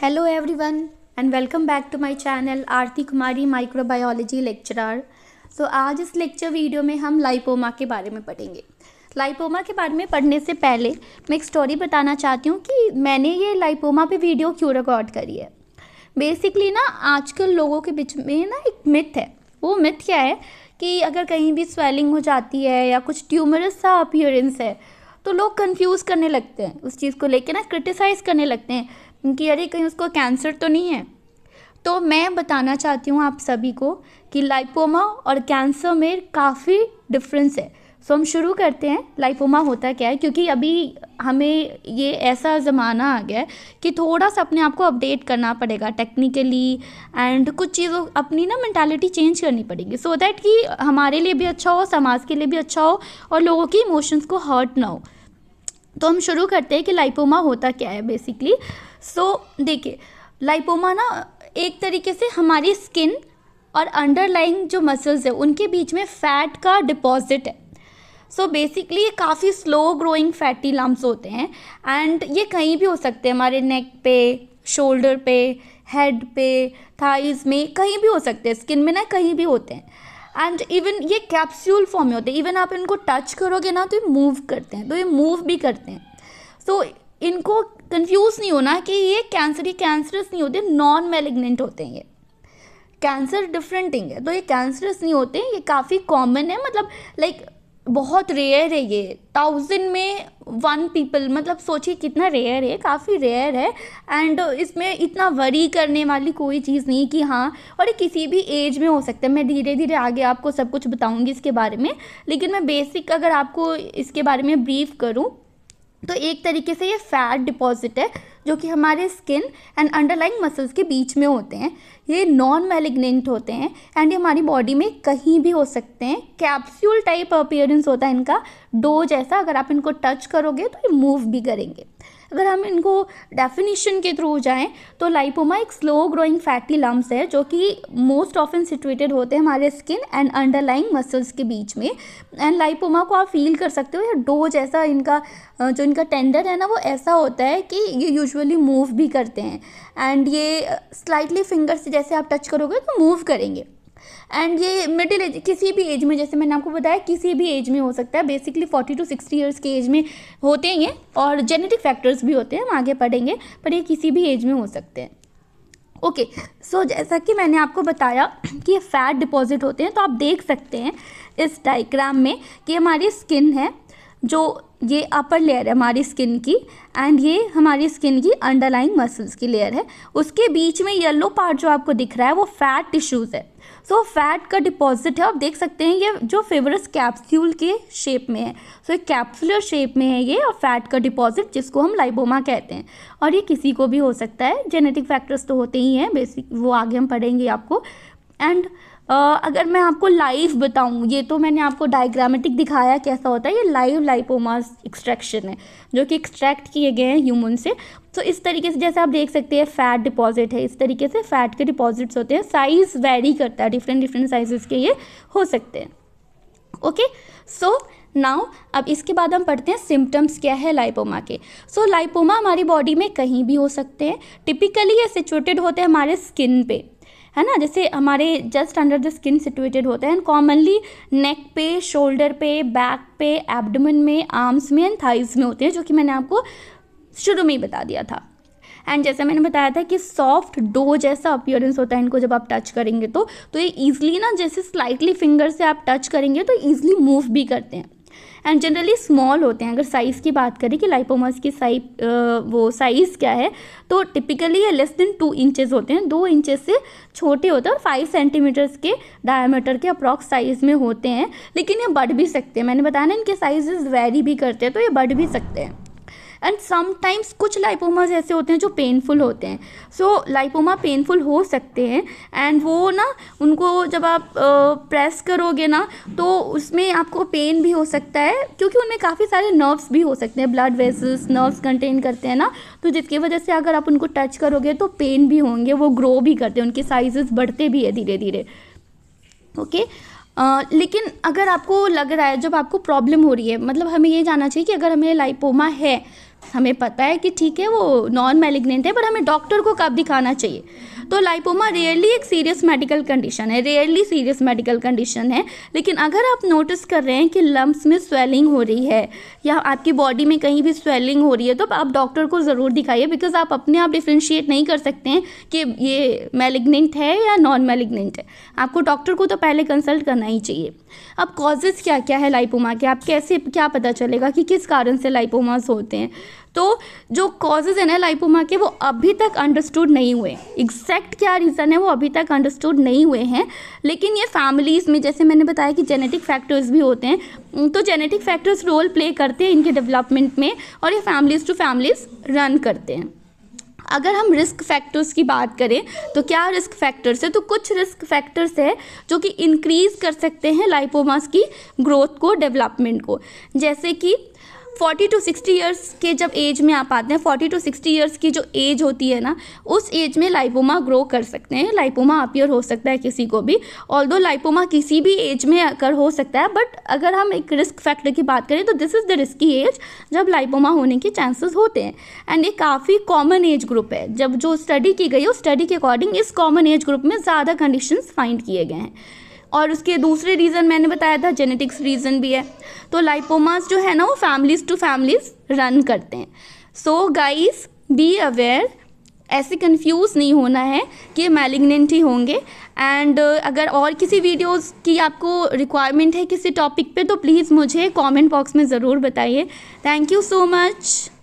hello everyone and welcome back to my channel Aarti Kumari microbiology lecturer तो आज इस lecture video में हम लाइपोमा के बारे में पढ़ेंगे लाइपोमा के बारे में पढ़ने से पहले मैं एक स्टोरी बताना चाहती हूँ कि मैंने ये लाइपोमा पे वीडियो क्यों रिकॉर्ड करी है बेसिकली ना आजकल लोगों के बीच में ना एक मिथ है वो मिथ क्या है कि अगर कहीं भी स्वेलिंग हो जाती है या कुछ ट्यूमरस सा अपियरेंस है तो लोग कंफ्यूज करने लगते हैं उस चीज़ को लेकर ना क्रिटिसाइज़ करने लगते हैं कि अरे कहीं उसको कैंसर तो नहीं है तो मैं बताना चाहती हूँ आप सभी को कि लाइपोमा और कैंसर में काफ़ी डिफरेंस है सो so, हम शुरू करते हैं लाइपोमा होता क्या है क्योंकि अभी हमें ये ऐसा ज़माना आ गया है कि थोड़ा सा अपने आप को अपडेट करना पड़ेगा टेक्निकली एंड कुछ चीज़ों अपनी ना मैंटालिटी चेंज करनी पड़ेगी सो so दैट कि हमारे लिए भी अच्छा हो समाज के लिए भी अच्छा हो और लोगों की इमोशंस को हर्ट ना हो तो हम शुरू करते हैं कि लाइपोमा होता क्या है बेसिकली सो so, देखिए लाइपोमा ना एक तरीके से हमारी स्किन और अंडरलाइंग जो मसल्स है उनके बीच में फैट का डिपॉजिट है सो so बेसिकली ये काफ़ी स्लो ग्रोइंग फैटी लम्स होते हैं एंड ये कहीं भी हो सकते हैं हमारे नेक पे शोल्डर पे हेड पे थाइज में कहीं भी हो सकते हैं स्किन में ना कहीं भी होते हैं एंड इवन ये कैप्सूल फॉर्म में होते हैं इवन आप इनको टच करोगे ना तो ये मूव करते हैं तो ये मूव भी करते हैं सो so, इनको कंफ्यूज नहीं होना कि ये कैंसर ही कैंसरस नहीं होते नॉन मेलिग्नेंट होते हैं ये कैंसर डिफरेंट थिंग है तो ये कैंसरस नहीं होते ये काफ़ी कॉमन है मतलब लाइक like, बहुत रेयर है ये थाउजेंड में वन पीपल मतलब सोचिए कितना रेयर है काफ़ी रेयर है एंड इसमें इतना वरी करने वाली कोई चीज़ नहीं कि हाँ और ये किसी भी एज में हो सकता है मैं धीरे धीरे आगे आपको सब कुछ बताऊंगी इसके बारे में लेकिन मैं बेसिक अगर आपको इसके बारे में ब्रीफ करूँ तो एक तरीके से ये फैट डिपॉजिट है जो कि हमारे स्किन एंड अंडरलाइंग मसल्स के बीच में होते हैं ये नॉन मेलिग्नेंट होते हैं एंड ये हमारी बॉडी में कहीं भी हो सकते हैं कैप्सूल टाइप अपीयरेंस होता है इनका डो जैसा अगर आप इनको टच करोगे तो ये मूव भी करेंगे अगर हम इनको डेफिनेशन के थ्रू जाएँ तो लाइपोमा एक स्लो ग्रोइंग फैटी लम्स है जो कि मोस्ट ऑफन सिचुएटेड होते हैं हमारे स्किन एंड अंडरलाइंग मसल्स के बीच में एंड लाइपोमा को आप फील कर सकते हो या डो जैसा इनका जो इनका टेंडर है ना वो ऐसा होता है कि ये यूजुअली मूव भी करते हैं एंड ये स्लाइटली फिंगर से जैसे आप टच करोगे तो मूव करेंगे एंड ये मिडिल एज किसी भी एज में जैसे मैंने आपको बताया किसी भी एज में हो सकता है basically forty to sixty years के एज में होते हैं ये और जेनेटिक फैक्टर्स भी होते हैं हम आगे पढ़ेंगे पर ये किसी भी एज में हो सकते हैं ओके okay, सो so जैसा कि मैंने आपको बताया कि ये फैट डिपॉजिट होते हैं तो आप देख सकते हैं इस डाइग्राम में कि हमारी स्किन है जो ये अपर लेयर है हमारी स्किन की एंड ये हमारी स्किन की अंडरलाइंग मसल्स की लेयर है उसके बीच में येलो पार्ट जो आपको दिख रहा है वो फैट टिश्यूज़ है सो so, फैट का डिपॉजिट है आप देख सकते हैं ये जो फेवरस कैप्सूल के शेप में है सो so, एक कैप्सुलर शेप में है ये और फैट का डिपॉजिट जिसको हम लाइबोमा कहते हैं और ये किसी को भी हो सकता है जेनेटिक फैक्टर्स तो होते ही हैं बेसिक वो आगे हम पढ़ेंगे आपको एंड अगर मैं आपको लाइव बताऊँ ये तो मैंने आपको डायग्रामेटिक दिखाया कैसा होता है ये लाइव लाइपोमास एक्सट्रैक्शन है जो कि एक्सट्रैक्ट किए गए हैं ह्यूमन से तो इस तरीके से जैसे आप देख सकते हैं फैट डिपॉजिट है इस तरीके से फैट के डिपॉजिट्स होते हैं साइज़ वेरी करता है डिफरेंट डिफरेंट साइजेस के ये हो सकते हैं ओके सो नाउ अब इसके बाद हम पढ़ते हैं सिम्टम्स क्या है लाइपोमा के सो so, लाइपोमा हमारी बॉडी में कहीं भी हो सकते हैं टिपिकली ये सिचुएटेड होते हैं हमारे स्किन पे है ना जैसे हमारे just under the skin situated होते हैं एंड कॉमनली नेक पे शोल्डर पे बैक पे एबडमन में आर्म्स में एंड थाइज में होते हैं जो कि मैंने आपको शुरू में ही बता दिया था एंड जैसे मैंने बताया था कि सॉफ्ट डो जैसा अपियरेंस होता है इनको जब आप टच करेंगे तो तो ये ईजिली ना जैसे स्लाइटली फिंगर से आप टच करेंगे तो ईजिली मूव भी करते हैं एंड जनरली स्मॉल होते हैं अगर साइज़ की बात करें कि लाइपोमस की साइज वो साइज़ क्या है तो टिपिकली ये लेस देन टू इंचेस होते हैं दो इंचेस से छोटे होते हैं और फाइव सेंटीमीटर्स के डायमीटर के अप्रॉक्स साइज़ में होते हैं लेकिन ये बढ़ भी सकते हैं मैंने बताया ना इनके साइजेस वेरी भी करते हैं तो ये बढ़ भी सकते हैं एंड समटाइम्स कुछ लाइपोमास ऐसे होते हैं जो पेनफुल होते हैं सो लाइपोमा पेनफुल हो सकते हैं एंड वो ना उनको जब आप प्रेस करोगे ना तो उसमें आपको पेन भी हो सकता है क्योंकि उनमें काफ़ी सारे नर्व्स भी हो सकते हैं ब्लड वेसल्स नर्व्स कंटेन करते हैं ना तो जिसकी वजह से अगर आप उनको टच करोगे तो पेन भी होंगे वो ग्रो भी करते हैं उनके साइजेस बढ़ते भी है धीरे धीरे ओके लेकिन अगर आपको लग रहा है जब आपको प्रॉब्लम हो रही है मतलब हमें ये जानना चाहिए कि अगर हमें लाइपोमा है हमें पता है कि ठीक है वो नॉन मेलिग्नेंट है पर हमें डॉक्टर को कब दिखाना चाहिए तो लाइपोमा रेयरली एक सीरियस मेडिकल कंडीशन है रेयरली सीरियस मेडिकल कंडीशन है लेकिन अगर आप नोटिस कर रहे हैं कि लम्ब्स में स्वेलिंग हो रही है या आपकी बॉडी में कहीं भी स्वेलिंग हो रही है तो आप डॉक्टर को ज़रूर दिखाइए बिकॉज आप अपने आप डिफ्रेंशिएट नहीं कर सकते हैं कि ये मेलिग्नेंट है या नॉन मेलिग्नेंट है आपको डॉक्टर को तो पहले कंसल्ट करना ही चाहिए अब कॉजेज़ क्या क्या है लाइपोमा के आप कैसे क्या पता चलेगा कि किस कारण से लाइपोमास होते हैं तो जो कॉजेज हैं ना लाइपोमा के वो अभी तक अंडरस्टूड नहीं हुए एग्जैक्ट क्या रीज़न है वो अभी तक अंडरस्टूड नहीं हुए हैं लेकिन ये फैमिलीज़ में जैसे मैंने बताया कि जेनेटिक फैक्टर्स भी होते हैं तो जेनेटिक फैक्टर्स रोल प्ले करते हैं इनके डेवलपमेंट में और ये फैमिलीज़ टू फैमिलीज़ रन करते हैं अगर हम रिस्क फैक्टर्स की बात करें तो क्या रिस्क फैक्टर्स है तो कुछ रिस्क फैक्टर्स है जो कि इंक्रीज़ कर सकते हैं लाइपोमास की ग्रोथ को डेवलपमेंट को जैसे कि फोर्टी टू सिक्सटी ईयर्स के जब एज में आप आते हैं फोर्टी टू सिक्सटी ईयर्स की जो एज होती है ना उस एज में लाइपोमा ग्रो कर सकते हैं लाइपोमा अपियर हो सकता है किसी को भी ऑल दो लाइपोमा किसी भी एज में अकर हो सकता है बट अगर हम एक रिस्क फैक्टर की बात करें तो this is the risky age जब लाइपोमा होने के चांसेस होते हैं एंड ये काफ़ी कॉमन एज ग्रुप है जब जो स्टडी की गई उस स्टडी के अकॉर्डिंग इस कॉमन एज ग्रुप में ज़्यादा कंडीशन फाइंड किए गए हैं और उसके दूसरे रीज़न मैंने बताया था जेनेटिक्स रीज़न भी है तो लाइपोमास जो है ना वो फैमिलीज टू फैमिलीज रन करते हैं सो गाइस बी अवेयर ऐसे कंफ्यूज नहीं होना है कि मैलिग्नेंट ही होंगे एंड uh, अगर और किसी वीडियोस की आपको रिक्वायरमेंट है किसी टॉपिक पे तो प्लीज़ मुझे कमेंट बॉक्स में ज़रूर बताइए थैंक यू सो मच